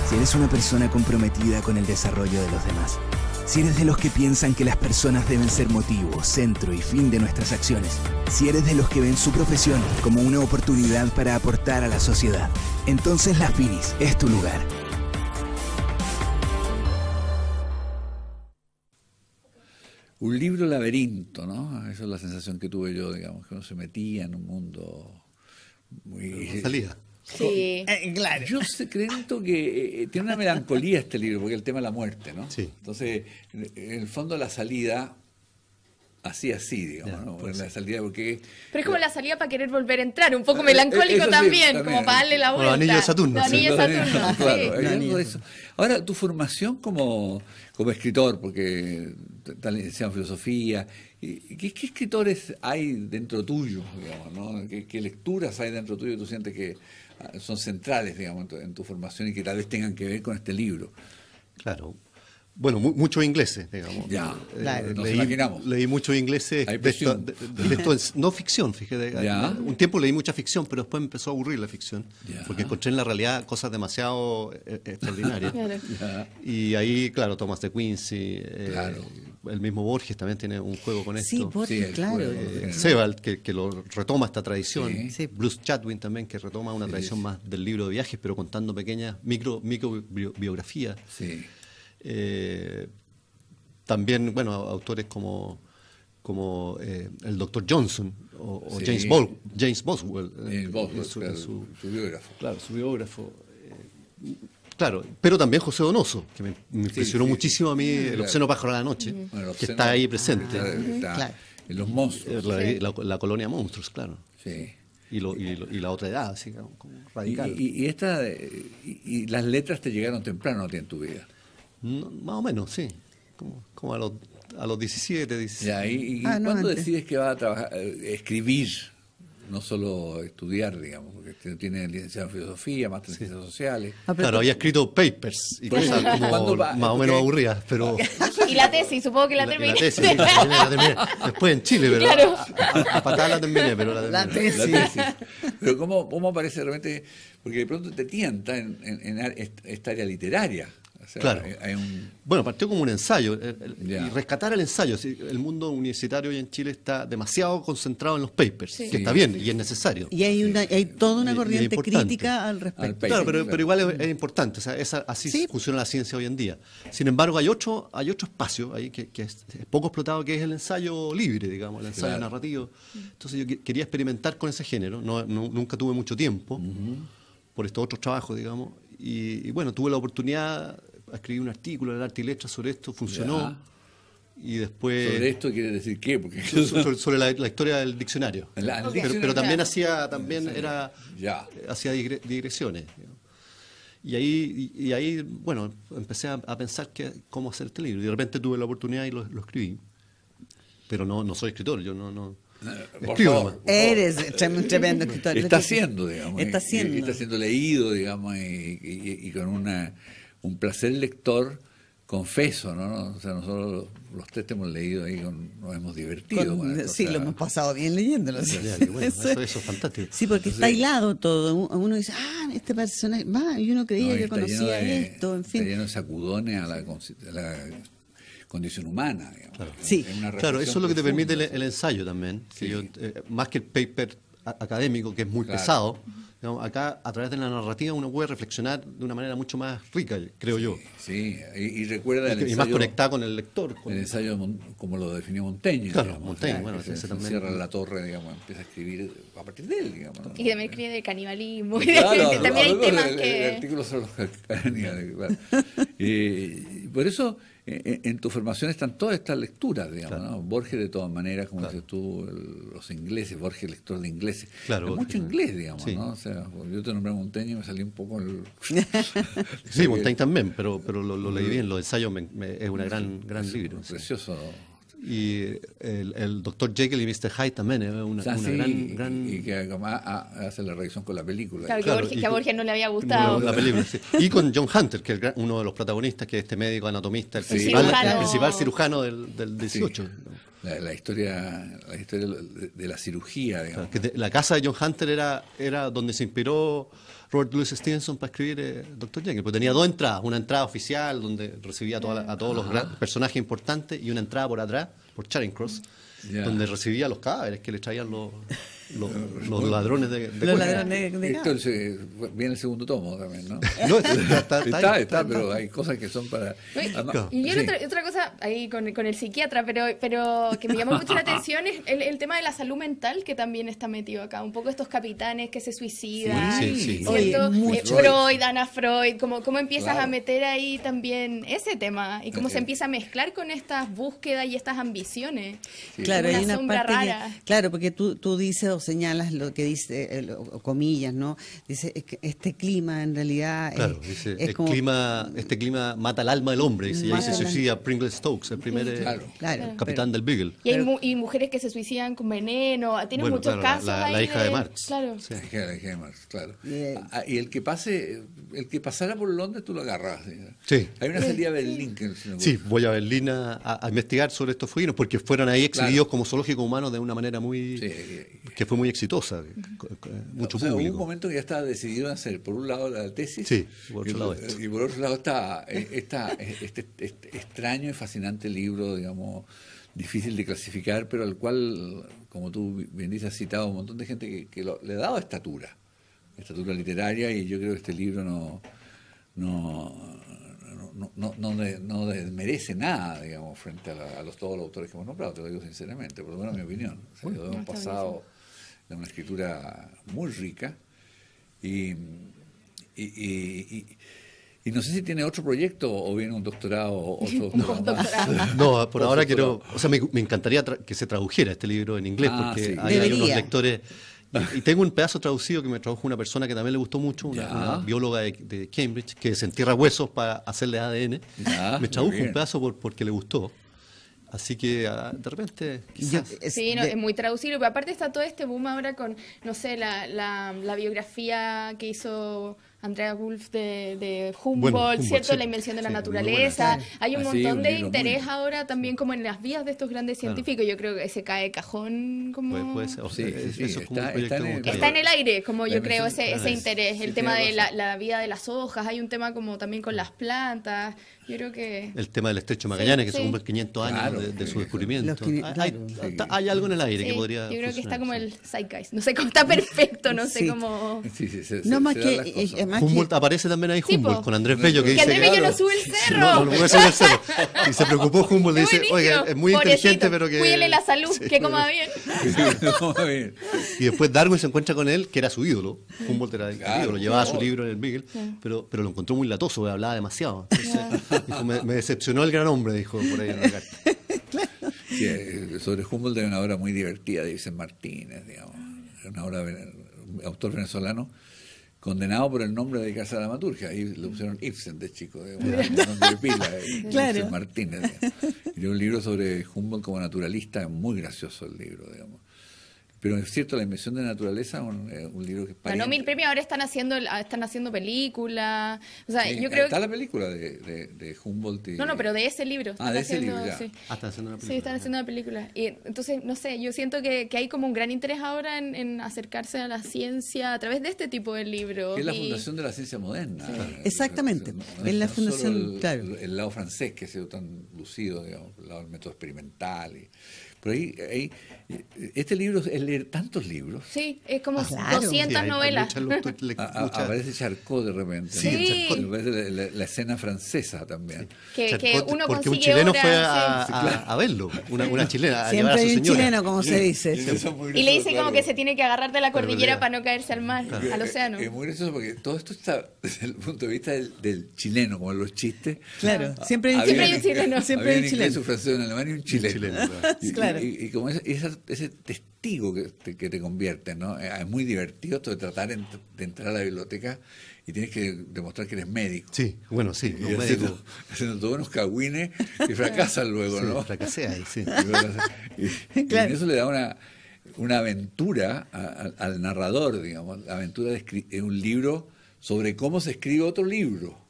si eres una persona comprometida con el desarrollo de los demás, si eres de los que piensan que las personas deben ser motivo, centro y fin de nuestras acciones, si eres de los que ven su profesión como una oportunidad para aportar a la sociedad, entonces la Finis es tu lugar. Un libro laberinto, ¿no? Esa es la sensación que tuve yo, digamos, que uno se metía en un mundo muy... Sí. Eh, eh, claro. Yo creo que eh, eh, tiene una melancolía este libro, porque el tema de la muerte, ¿no? Sí. Entonces, en el fondo la salida, así, así, digamos, la porque... Pero es como la salida para querer volver a entrar, un poco melancólico también, como para darle la vuelta. Bueno, anillo de Saturno. Ahora, tu formación como, escritor, porque tal en filosofía, ¿Qué, ¿Qué, escritores hay dentro tuyo, digamos, ¿no? ¿Qué, lecturas hay dentro tuyo? ¿Tú sientes que Ah, son centrales, digamos, en tu, formación y que tal vez tengan que ver con este libro. Claro. Bueno, mucho muchos ingleses, eh, digamos. Ya, eh, nos leí, imaginamos. Leí muchos ingleses eh, no ficción, fíjate. Un tiempo leí mucha ficción, pero después me empezó a aburrir la ficción, porque encontré en la realidad cosas demasiado extraordinarias. Y ahí, claro, Thomas de Quincy, claro el mismo Borges también tiene un juego con esto. Sí, Borges, claro. Eh, Sebald, que, lo retoma esta tradición. Bruce Chatwin también, que retoma una tradición más del libro de viajes, pero contando pequeñas micro, micro eh, también, bueno, autores como, como eh, el doctor Johnson o, James, Boswell. biógrafo. Claro, su biógrafo Claro, pero también José Donoso, que me, impresionó muchísimo a mí, mm. el obsceno pájaro de la noche, que está ahí presente. los monstruos. La, colonia monstruos, claro. Sí. Y, la otra edad, así como radical. Y, esta, y, las letras te llegaron temprano ti en tu vida. Mm, más o menos, sí. Como, a, los, a los 17, dice ¿Y, ah, cuándo decides que vas a trabajar, eh, escribir? no solo estudiar, digamos, porque este tiene licenciado en filosofía, máster en ciencias sociales. Ah, claro, había escrito papers y cosas como más o menos aburridas, pero... Y la tesis, supongo que la, terminé. La tesis, terminé, la terminé. Después en Chile, pero claro. a, la terminé, pero la terminé. La tesis. Pero cómo, cómo aparece realmente, porque de pronto te tienta en, en, en esta área literaria claro. Bueno, partió como un ensayo. Eh, y rescatar el ensayo. El mundo universitario hoy en Chile está demasiado concentrado en los papers, que está bien y es necesario. Y hay, una, hay toda una corriente crítica al respecto. claro, pero, pero, igual es, importante. O sea, esa, así funciona la ciencia hoy en día. Sin embargo, hay otro, hay otro espacio ahí que, es, poco explotado, que es el ensayo libre, digamos, el ensayo narrativo. Entonces yo quería experimentar con ese género. No, nunca tuve mucho tiempo. por estos otros trabajos, digamos, y, bueno, tuve la oportunidad escribí un artículo en Arte y Letras sobre esto, funcionó. Y después... ¿Sobre esto quiere decir qué? Porque sobre, la, historia del diccionario. pero, también hacía, también era, hacía digresiones. Y ahí, ahí, bueno, empecé a, pensar que, cómo hacer este libro. Y de repente tuve la oportunidad y lo, escribí. Pero no, no soy escritor, yo no... no eh, escribo favor, tremendo, escritor. Está siendo, digamos. Está siendo. Eh, está siendo leído, digamos, eh, y con una un placer lector, confeso, ¿no? O sea, nosotros los tres hemos leído ahí, nos hemos divertido. sí, lo hemos pasado bien leyéndolo. Sí. eso, es fantástico. Sí, porque está hilado todo. Uno dice, ah, este personaje, va, yo no creía que conocía esto, en fin. Está lleno de sacudones a la, condición humana. Digamos. Claro. Sí. claro, eso es lo que te permite el, ensayo también. Eh, más que el paper académico, que es muy pesado acá, a través de la narrativa, uno puede reflexionar de una manera mucho más rica, creo yo. Sí, y, recuerda. Y, el y más conectada con el lector. Con el ensayo, como lo definió Montaigne. Claro, Montaigne, bueno, se, también. Cierra la torre, digamos, empieza a escribir a partir de él, digamos. Y también escribe de canibalismo. Y claro, de, también hay temas de, Artículos sobre eh, los caníbales. por eso en, tu formación están todas estas lecturas, digamos, ¿no? Borges de todas maneras, como dices tú, los ingleses, Borges, lector de ingleses. mucho inglés, digamos, ¿no? O sea, pues, yo te nombré Montaigne y me salí un poco el... sí, Montaigne también, pero, pero lo, leí bien, lo ensayo, me, es un gran, gran libro. Precioso y el, doctor Jekyll y Mr. Hyde también ¿eh? una, ah, gran, Y que además ah, ah, hace la revisión con la película. Claro, que, a Borges no le había gustado. La, película, Y con John Hunter, que es uno de los protagonistas, que es este médico anatomista, el, principal, cirujano del, del 18 la, historia, la historia de, la cirugía. Digamos. la casa de John Hunter era, era donde se inspiró Robert Louis Stevenson para escribir eh, Doctor Jekyll, porque tenía dos entradas, una entrada oficial donde recibía a, todos los ah. personajes importantes y una entrada por atrás, por Charing Cross, donde recibía los cadáveres que le traían los... Los, ah, ladrones de, de Entonces, viene el segundo tomo también, ¿no? está, está, pero hay cosas que son para... y otra, otra, cosa ahí con, el psiquiatra, pero, pero que me llama mucho la atención es el, tema de la salud mental que también está metido acá. Un poco estos capitanes que se suicidan, sí, sí, eh, Freud, Ana Freud, cómo, empiezas a meter ahí también ese tema y cómo se empieza a mezclar con estas búsquedas y estas ambiciones. Claro, hay una parte claro, porque tú, tú dices señalas lo que dice, eh, comillas, ¿no? Dice, este clima en realidad el clima, este clima mata el alma del hombre, y se suicida Pringle Stokes, el primer eh, capitán del Beagle. Y, mujeres que se suicidan con veneno, tiene muchos casos. La, hija de, Marx. Claro. Ah, y el que pase, el que pasara por Londres, tú lo agarras. Sí. Hay una salida a Berlín. sí, voy a Berlín a, investigar sobre estos fueguinos, porque fueron ahí exhibidos como zoológicos humanos de una manera muy... Sí, fue muy exitosa, eh, eh, mucho público. Hubo un momento que ya estaba decidido hacer, por un lado, la tesis y, por otro lado está, eh, este, este, extraño y fascinante libro, digamos, difícil de clasificar, pero al cual, como tú bien dices, has citado un montón de gente que, le ha dado estatura, estatura literaria, y yo creo que este libro no, no, no, desmerece nada, digamos, frente a, todos los autores que hemos nombrado, te lo digo sinceramente, por lo menos mi opinión. pasado de una escritura muy rica. Y, no sé si tiene otro proyecto o viene un doctorado o otro No, por ahora quiero. O sea, me, encantaría que se tradujera este libro en inglés, ah, porque hay, unos lectores. Y tengo un pedazo traducido que me tradujo una persona que también le gustó mucho, una, bióloga de, Cambridge, que se entierra huesos para hacerle ADN. me tradujo un pedazo porque le gustó. Así que ah, de repente, quizás. sí, es muy traducible. Pero aparte está todo este boom ahora con, no sé, la, la, biografía que hizo Andrea Wolf de, Humboldt, ¿cierto? la invención de la naturaleza. Hay un ah, montón de interés ahora también como en las vías de estos grandes científicos. Yo creo que se cae cajón como... Puede, sí, está, en el, está, en el, aire, como yo creo, ese, ese interés. el tema de la, la vida de las hojas, hay un tema como también con las plantas. El tema del estrecho Magallanes, que se cumple 500 años de, su descubrimiento. Ah, hay, algo en el aire que podría... Yo creo que está como el zeitgeist, no sé cómo está perfecto, no sé cómo... Sí, sí, no, más que... Humboldt aparece también ahí Humboldt con Andrés Bello que, dice... Que Andrés Bello no sube el cerro. Y se preocupó Humboldt y dice, oiga, es muy inteligente, pero que... Cuídele la salud, que coma bien. Y después Darwin se encuentra con él, que era su ídolo. Humboldt era su ídolo, llevaba su libro en el Miguel, pero lo encontró muy latoso, hablaba demasiado me, decepcionó el gran hombre, dijo por ahí en la carta. Eh, sobre Humboldt hay una obra muy divertida de Martínez, digamos. Una obra eh, autor venezolano condenado por el nombre de casa dramaturgia. ahí lo pusieron Ibsen de chico, de, de pila, eh, Martínez. Y un libro sobre Humboldt como naturalista, muy gracioso el libro, digamos. Pero es cierto, La Invención de Naturaleza eh, un, libro que... Ganó no, mil premios, ahora están haciendo, ah, están haciendo películas. O sea, yo creo está la película de, de, Humboldt. No, no, pero de ese libro. Ah, de ese libro, ah, están haciendo una película. Sí, están haciendo una película. Y, entonces, no sé, yo siento que, hay como un gran interés ahora en, acercarse a la ciencia a través de este tipo de libros. es la fundación de la ciencia moderna. Eh, Exactamente. es la fundación, el, claro. el, lado francés que ha sido tan lucido, digamos, el lado del método experimental. Y, pero ahí este libro es leer tantos libros. Sí, es como 200 ah, novelas. aparece Charcot de repente. Sí, La, escena francesa también. Que, que uno porque un chileno fue a, verlo, una, una chilena. Siempre a hay un chileno, como se dice. Y, le dice como que se tiene que agarrar de la cordillera para no caerse al mar, al océano. Es muy gracioso porque todo esto está desde el punto de vista del, chileno, como los chistes. Claro, ah, siempre hay un chileno. Siempre hay un chileno. Siempre hay un francés, un alemán y un chileno. Claro. Y como esa ese, testigo que te, convierte ¿no? Eh, es muy divertido esto de tratar de entrar a la biblioteca y tienes que demostrar que eres médico. Sí, bueno, sí, un médico. haciendo, todos unos cagüines y fracasas luego, ¿no? sí. Y, eso le da una, aventura al narrador, digamos, la aventura de un libro sobre cómo se escribe otro libro.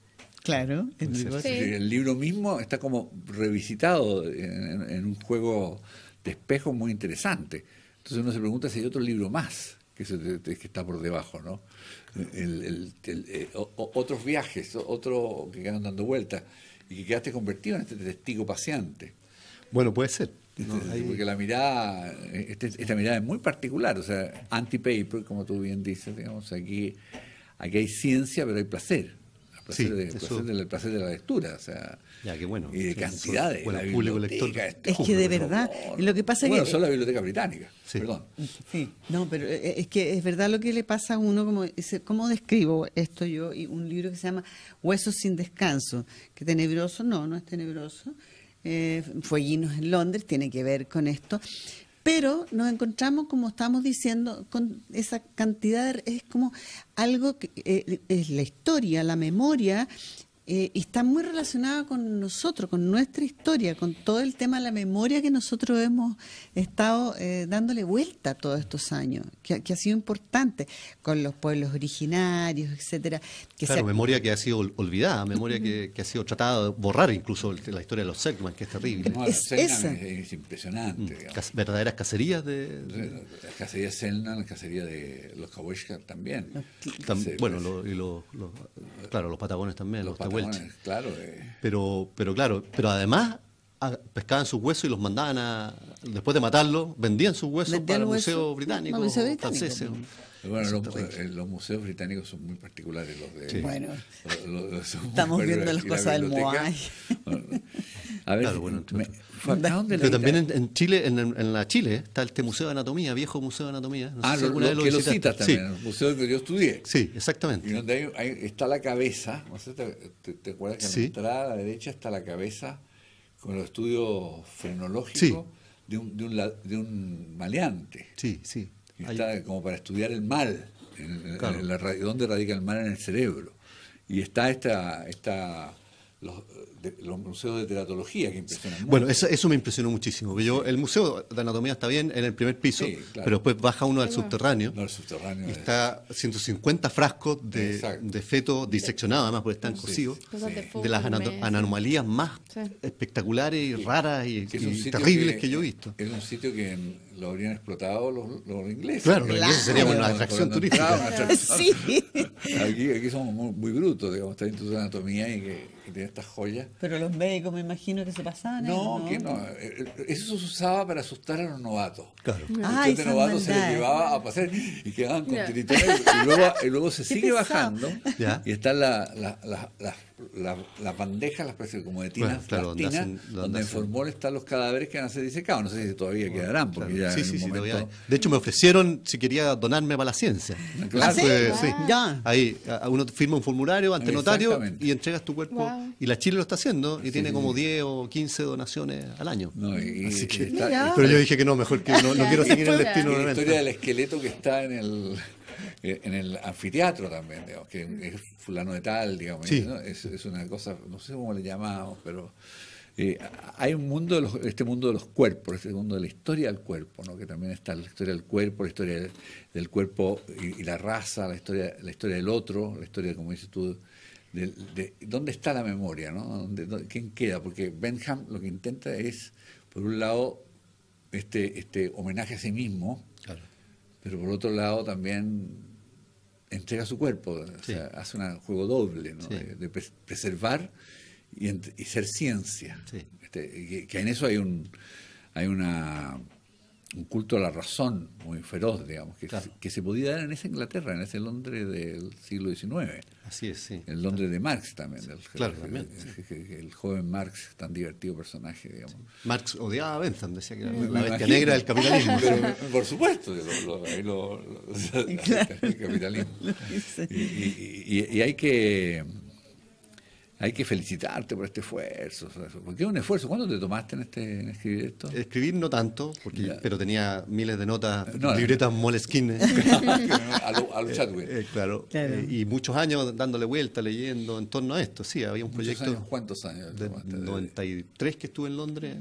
Claro, el libro, mismo está como revisitado en un juego espejo muy interesante. Entonces uno se pregunta si hay otro libro más que, que está por debajo, ¿no? Eh, otros viajes, otros que quedan dando vueltas y que quedaste convertido en este testigo paciente. Bueno, puede ser. Este, este, porque la mirada, este, esta mirada es muy particular, o sea, anti-paper, como tú bien dices, digamos, aquí, aquí hay ciencia, pero hay placer. El placer, de, el placer de la lectura, o sea, bueno. Y de cantidades. Es que de verdad, lo que pasa bueno, que... son la eh, biblioteca británica, perdón. no, pero eh, es que es verdad lo que le pasa a uno, como ¿cómo describo esto yo? Y un libro que se llama Huesos sin descanso, que tenebroso, no, no es tenebroso. Eh, Fueguinos en Londres, tiene que ver con esto. Pero nos encontramos, como estamos diciendo, con esa cantidad, es como algo que eh, es la historia, la memoria eh, está muy relacionada con nosotros, con nuestra historia, con todo el tema de la memoria que nosotros hemos estado eh, dándole vuelta todos estos años, que, ha sido importante, con los pueblos originarios, etcétera. Que claro, memoria que ha sido olvidada, memoria que, ha sido tratada de borrar incluso la historia de los Selkman, que es terrible. es, impresionante. Mm, verdaderas cacerías de... Las cacerías Selkman, las cacerías de los Kaweshka también. bueno, pues. y los claro, los patagones también, los, los claro. Eh. Pero, pero claro, pero además ah, pescaban sus huesos y los mandaban a, después de matarlos, vendían sus huesos para el Museo Británico, Franceses. Bueno, eh, los, museos británicos son muy particulares los de... Bueno, estamos viendo las cosas del Moai. a ver, bueno, pero también en, Chile, en, la Chile, está este Museo de Anatomía, viejo Museo de Anatomía. ah, sé de lo, lo que lo citas también, el museo que yo estudié. Sí, exactamente. Y donde hay, está la cabeza, no sé, te, acuerdas que en la entrada a la derecha está la cabeza con los estudios fenológicos de, un, de, un, de un maleante. Sí, sí está como para estudiar el mal, dónde radica el mal en el cerebro. Y está esta, esta los, los museos de teratología que impresionan. Bueno, eso, me impresionó muchísimo. Yo, El museo de anatomía está bien en el primer piso, pero después baja uno al subterráneo. No, al subterráneo. Y está 150 frascos de, de feto diseccionado, además, porque están sí. cosidos, de las anomalías más espectaculares y raras y, terribles que, yo he visto. Es un sitio que lo habrían explotado los, los ingleses. Claro, los ingleses una atracción turística. sí Aquí, somos muy, brutos, digamos, está en tu anatomía y que que tiene estas joyas. Pero los médicos me imagino que se pasaban. No, ¿no? que no. Eh, eso se usaba para asustar a los novatos. Claro. Ah, Entonces, novatos se les llevaba a pasar y quedaban con tritones. y, luego, se sigue bajando. Y están las la, las bandejas, las parecen como de tina, donde, en formol están los cadáveres que van a ser disecados. No sé si todavía quedarán, porque ya De hecho, me ofrecieron si quería donarme para la ciencia. Ah, claro. sí? Ah. Ahí uno firma un formulario ante notario y entregas tu cuerpo. Y la Chile lo está haciendo y tiene como 10 o 15 donaciones al año. pero yo dije que no, mejor que no, no quiero seguir el destino. La historia del esqueleto que está en el en el anfiteatro también, que mm. es fulano de tal, digamos, es, una cosa, no sé cómo le llamamos, pero eh, hay un mundo, de este mundo de los cuerpos, este mundo de la historia del cuerpo, ¿no? que también está la historia del cuerpo, la historia del, cuerpo y, la raza, la historia, la historia del otro, la historia, como dices tú, de, dónde está la memoria, ¿no? ¿Dónde, quién queda? Porque Benham lo que intenta es, por un lado, este, este homenaje a sí mismo, pero por otro lado también entrega su cuerpo, o sea, hace un juego doble de, preservar y, ser ciencia. Este, que, que, en eso hay un hay una un culto a la razón muy feroz, digamos, que, se podía dar en esa Inglaterra, en ese Londres del siglo XIX. Así es, sí. El Londres de Marx también. claro, también. El, joven Marx, tan divertido personaje, digamos. Marx odiaba a Bentham, decía que era la bestia negra del capitalismo. por supuesto, el capitalismo. y hay que hay que felicitarte por este esfuerzo, porque es un esfuerzo. ¿Cuándo te tomaste en, este, escribir esto? Escribir no tanto, pero tenía miles de notas, libretas molesquines. a a eh, eh, claro. Eh, y muchos años dándole vuelta, leyendo en torno a esto. Sí, había un proyecto. Años, ¿Cuántos años? 93 que estuve en Londres.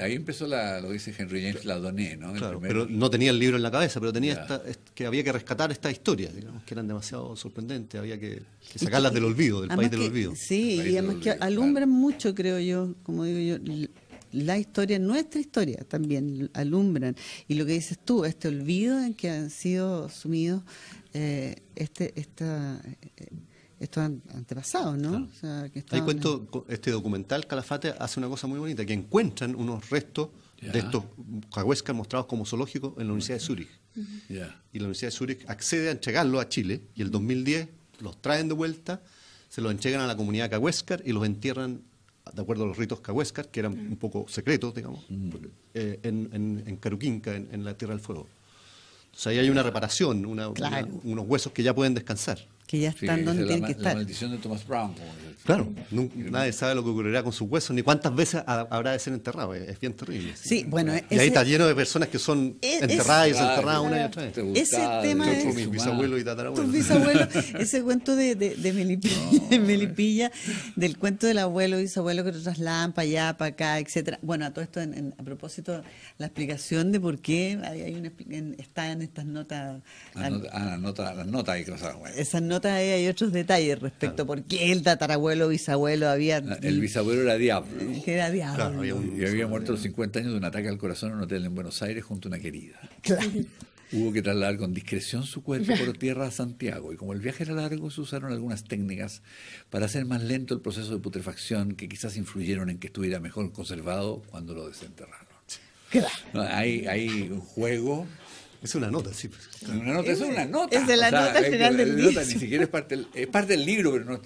ahí empezó la, lo que dice Henry James, la doné, ¿no? Claro, pero no tenía el libro en la cabeza, pero tenía que había que rescatar esta historia digamos, que eran demasiado sorprendentes. Había que, que sacarlas del olvido, del país del olvido. Sí, y además que alumbran mucho, creo yo, como digo yo, la historia, nuestra historia también alumbran. Y lo que dices tú, este olvido en que han sido sumidos eh, este, esta, eh, estos antepasados, ¿no? cuento, este documental Calafate hace una cosa muy bonita, que encuentran unos restos de estos cahuescas mostrados como zoológicos en la Universidad de Zúrich. Y la Universidad de Zúrich accede a entregarlos a Chile y el 2010 los traen de vuelta se los entregan a la comunidad cahuéscar y los entierran de acuerdo a los ritos cahuéscar, que eran un poco secretos, digamos, mm. eh, en, en, en, Caruquinca, en, la Tierra del Fuego. Entonces ahí hay una reparación, unos huesos que ya pueden descansar que ya están donde tienen que estar. La maldición de Thomas Brown. Claro, nadie sabe lo que ocurrirá con sus huesos, ni cuántas veces habrá de ser enterrado. Es, bien terrible. Sí, bueno. y ahí está lleno de personas que son e-, enterradas y ah, desenterradas una y otra vez. ese tema es. y ese cuento de, Melipilla, del cuento del abuelo y bisabuelo que lo trasladan para allá, para acá, etcétera. Bueno, a todo esto, en, a propósito, la explicación de por qué hay, una, está en estas notas. Ah, nota, las notas, ahí que Esas notas hay otros detalles respecto claro. por qué el tatarabuelo, bisabuelo había... Ah, el bisabuelo era diablo. era diablo. había y había muerto a los 50 años de un ataque al corazón en un hotel en Buenos Aires junto a una querida. Claro. Hubo que trasladar con discreción su cuerpo por tierra a Santiago y como el viaje era largo se usaron algunas técnicas para hacer más lento el proceso de putrefacción que quizás influyeron en que estuviera mejor conservado cuando lo desenterraron. Claro. hay, hay un juego es una nota, sí. Pues. es, una nota. Es de la nota al del libro. ni es parte, del, libro, pero no.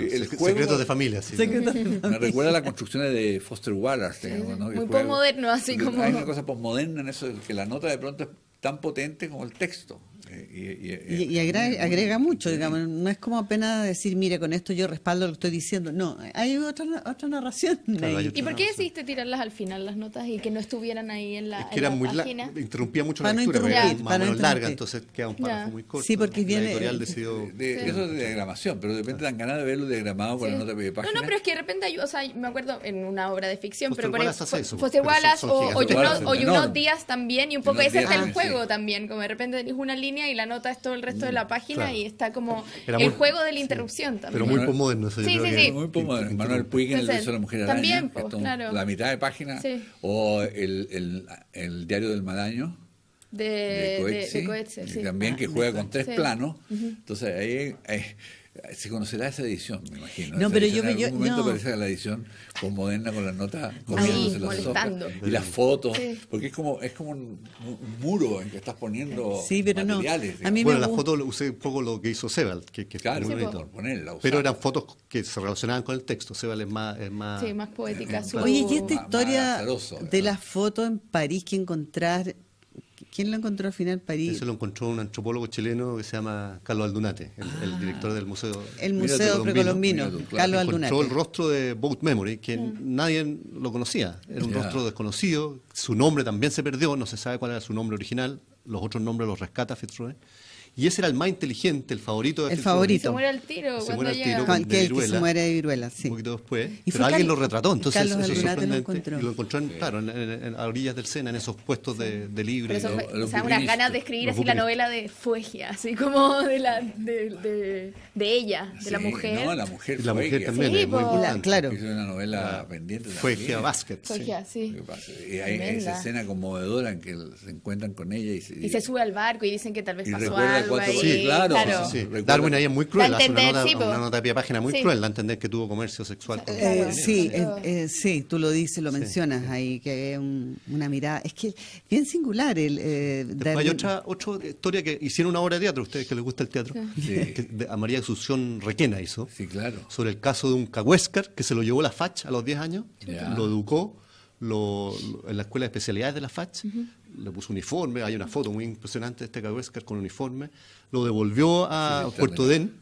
el secretos de familia, sí. Me recuerda a las construcciones de Foster Wallace. ¿no? Muy posmoderno así como. Hay una cosa posmoderna en eso, que la nota de pronto es tan potente como el texto y, y, y, y agrega, agrega, mucho, digamos, no es como apenas decir, mire, con esto yo respaldo lo que estoy diciendo. No, hay otra, otra narración. ¿Y por qué decidiste tirarlas al final, las notas, y que no estuvieran ahí en la, es que en era la muy página? interrumpía mucho la lectura, no era más menos larga, entonces queda un párrafo muy corto. Sí, porque viene... editorial decidió... De, Eso es de diagramación, pero de repente dan ganas de verlo diagramado con sí. la nota de página. No, no, pero es que de repente, yo, o sea, me acuerdo en una obra de ficción, Foster pero por ejemplo, José Wallace o, o Junot Díaz también, y un poco ese está el juego también, como de repente tenés una línea y la nota es todo el resto de la mm, página y está como el juego de la interrupción también. Pero muy pomoderno. Sí, sí, sí. Muy Manuel Puig en el de la mujer También, pues, La mitad de página. O el, el, el, diario del Madaño. De, de, Coetze, También que ah, juega con tres planos. Entonces ahí... es eh, se conocerá esa edición, me imagino. No, pero yo, en algún yo, momento no. la edición con Moderna con las notas comiéndose las y las fotos, porque es como es como un, muro en que estás poniendo sí, pero materiales. No. bueno, las fotos usé un poco lo que hizo Sebald, que, que claro, ponerla, pero eran fotos que se relacionaban con el texto. Sebald es más, es más, sí, más poética. Oye, y esta historia de las fotos en París que encontrar ¿Quién lo encontró al final París? Eso lo encontró un antropólogo chileno que se llama Carlos Aldunate, el, ah. director del Museo El Museo Precolombino, Carlos Aldunate. Encontró el rostro de Boat Memory, que mm. nadie lo conocía. Era un rostro desconocido, su nombre también se perdió, no se sabe cuál era su nombre original, los otros nombres los rescata Fitzroy. Y ese era el más inteligente, el favorito de El favorito. Se muere al tiro. Se muere al tiro se muere de viruela, sí. Un poquito después. pero alguien lo retrató, entonces eso Lo encontró, y lo encontró claro, a orillas del Sena, en esos puestos de, de o sea, unas ganas de escribir así la novela de Fuegia, así como de, la, de, ella, de la mujer. No, la mujer. La mujer también, claro. Es una novela ah, pendiente Fuegia Basket. Fuegia, sí. Y hay esa escena conmovedora en que se encuentran con ella y se, y se sube al barco y dicen que tal vez pasó algo sí, claro. Darwin ahí es muy cruel, una nota, de pie página muy cruel, la entender que tuvo comercio sexual. Con eh, sí, eh, eh, sí, tú lo dices, lo mencionas ahí, que es una mirada, es que bien singular el eh, Hay otra, historia que hicieron una obra de teatro, ustedes que les gusta el teatro, que a María Asunción Requena hizo, sí, claro. sobre el caso de un cahuéscar que se lo llevó la FACH a los 10 años, lo educó, lo, en la escuela de especialidades de la FACH, le puso uniforme, hay una foto muy impresionante de este escar con uniforme, lo devolvió a Puerto Den.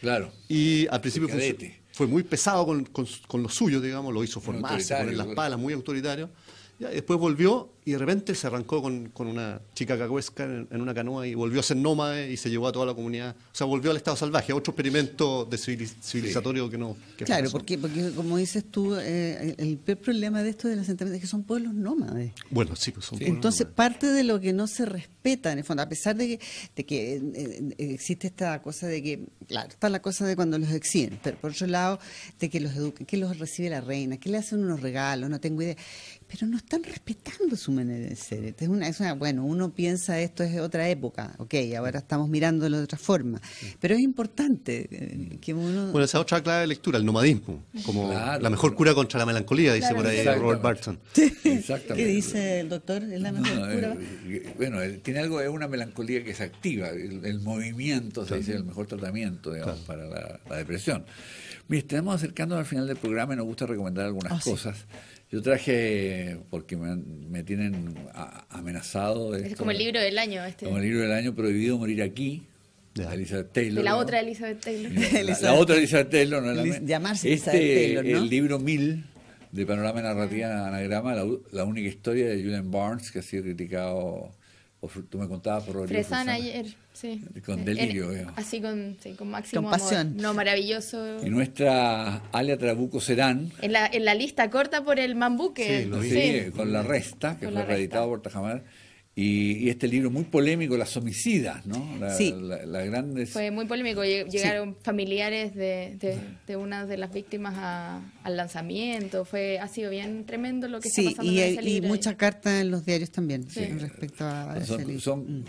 Claro. Y al principio fue, muy pesado con, con, suyo los digamos, lo hizo formarse, poner las palas, muy autoritario después volvió y de repente se arrancó con, una chica cagüesca en, una canoa y volvió a ser nómade y se llevó a toda la comunidad. O sea, volvió al estado salvaje, a otro experimento de civilizatorio que no. claro, porque, porque como dices tú, eh, el, peor problema de esto del asentamiento es que son pueblos nómades. Bueno, sí, pues son pueblos Entonces, parte de lo que no se respeta, en el fondo, a pesar de que, de que eh, eh, existe esta cosa de que, claro, está la cosa de cuando los exigen, pero por otro lado, de que los eduquen, que los recibe la reina, que le hacen unos regalos, no tengo idea pero no están respetando su manera de ser. es una, bueno, uno piensa esto es otra época, ok, ahora estamos mirándolo de otra forma, pero es importante eh, que uno... Bueno, esa otra clave de lectura, el nomadismo, como la mejor cura contra la melancolía, dice por ahí Robert Barton. ¿Qué dice el doctor? ¿Es la eh, eh, bueno, tiene algo de una melancolía que se activa, el, movimiento se dice el mejor tratamiento digamos, para la, depresión. Mire, estamos acercándonos al final del programa y nos gusta recomendar algunas oh, cosas. Yo traje, porque me, tienen amenazado. es como el libro del año. Este. Como el libro del año, Prohibido Morir Aquí. de Elizabeth Taylor. De la otra Elizabeth Taylor. La, otra Elizabeth Taylor, no es la Llamarse este, Elizabeth Taylor, ¿no? El libro 1000 de Panorama Narrativa Anagrama, la, la única historia de Julian Barnes, que ha sido criticado o tú me contabas por Rodrigo Fresana, ayer, sí. Con delirio, eh, eh, Así con, sí, con máximo Con pasión. No, maravilloso. Y nuestra Alia Trabuco Serán. En la, en la lista corta por el Mambuque. Sí, lo sí. Eh, con la resta, que fue reeditado por Tajamar y, este libro muy polémico, Las homicidas, ¿no? sí. grandes... Fue muy polémico. Llegaron familiares ah. de, una de las víctimas al lanzamiento. fue Ha sido bien tremendo lo que sí, está pasando y, y muchas cartas en los diarios también respecto a, mm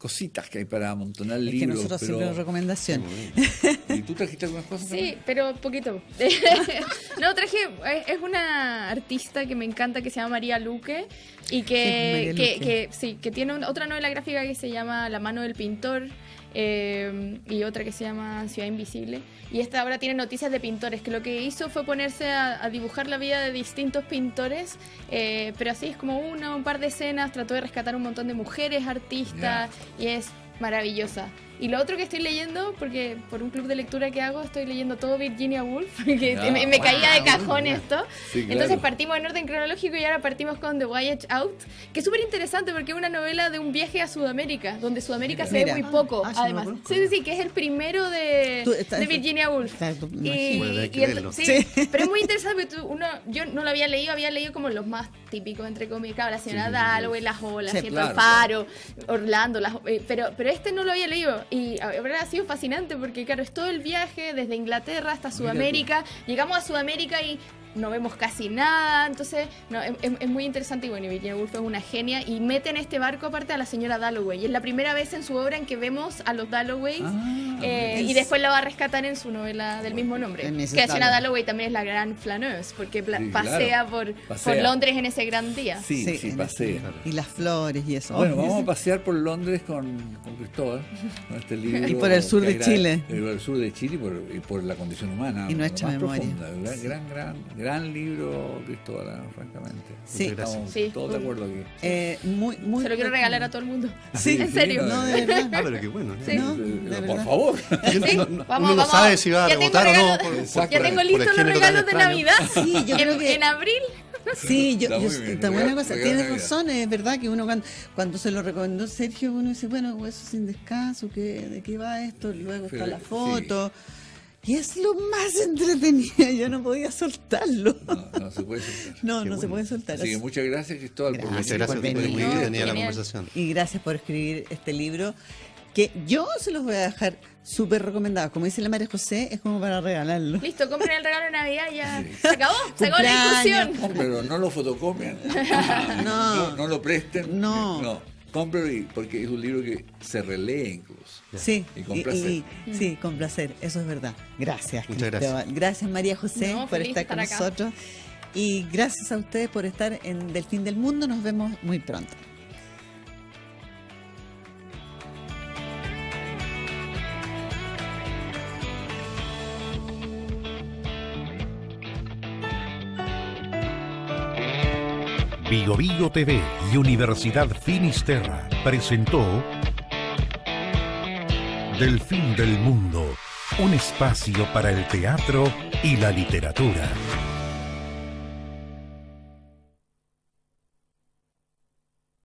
cositas que hay para amontonar libros. Que nosotros pero... recomendación. ¿Y tú trajiste algunas cosas? Sí, pero poquito. no, traje, eh, es una artista que me encanta que se llama María Luque y que, que, que, sí, que tiene otra novela gráfica que se llama La mano del pintor Em, y otra que se llama Ciudad Invisible. Y esta ahora tiene noticias de pintores, que lo que hizo fue ponerse a, dibujar la vida de distintos pintores, eh, pero así es como una, un par de escenas, trató de rescatar un montón de mujeres artistas y es maravillosa. Y lo otro que estoy leyendo, porque por un club de lectura que hago, estoy leyendo todo Virginia Woolf, porque ah, me, caía de cajón esto. Entonces partimos en orden cronológico y ahora partimos con The Voyage Out, que es súper interesante porque es una novela de un viaje a Sudamérica, donde Sudamérica se ve muy poco, ah, además. sí, sí, sí, que es el primero de, Virginia Woolf. Pero es muy interesante yo no lo había leído, había leído como los más típicos, entre comillas, la señora Dalloway, Las Olas, el Faro, Orlando, eh, pero, pero este no lo había leído y ha sido fascinante porque, claro, es todo el viaje desde Inglaterra hasta Sudamérica. Llegamos a Sudamérica y no vemos casi nada, entonces no, es, muy interesante y bueno, Virginia Woolf es una genia y mete en este barco aparte a la señora Dalloway y es la primera vez en su obra en que vemos a los Dalloways ah, eh, y después la va a rescatar en su novela del mismo nombre, que la señora Dalloway también es la gran flaneuse porque pasea, por, Londres en ese gran día. Sí, sí, pasea. Este, y las flores y eso. Bueno, vamos a pasear por Londres con, con Cristóbal, este Y por el sur de Chile. Y por el sur de Chile por, la condición humana. Y nuestra memoria. Profunda, gran, gran gran libro, Cristóbal, francamente. Sí, estamos sí. de acuerdo aquí. Eh, Se lo quiero regalar a todo el mundo. Sí, en serio. No, de verdad. Ah, pero qué bueno. No, por favor. no, sabe si va a rebotar o no. ya tengo listos los regalos de Navidad. Sí, yo en, abril. Sí, yo, yo buena cosa. Tienes razón, es verdad que uno cuando, se lo recomendó Sergio, uno dice, bueno, eso sin descanso, ¿qué, ¿de qué va esto? Luego está la foto. Y es lo más entretenido, yo no podía soltarlo. No, no se puede soltar. No, no se puede soltar. Así que muchas gracias Cristóbal por venir. Gracias por venir. tenía la conversación. Y gracias por escribir este libro que yo se los voy a dejar súper recomendados. Como dice la María José, es como para regalarlo. Listo, compren el regalo de Navidad ya. Se acabó, se acabó la discusión. Pero no lo fotocopian. No. no. No, lo presten. No. no porque es un libro que se relee incluso. Sí, y con placer. sí, con placer, eso es verdad. Gracias. Muchas gracias. Gracias María José por estar, con nosotros. Y gracias a ustedes por estar en del fin del Mundo. Nos vemos muy pronto. Vigo Vigo TV y Universidad Finisterra presentó Del fin del mundo, un espacio para el teatro y la literatura.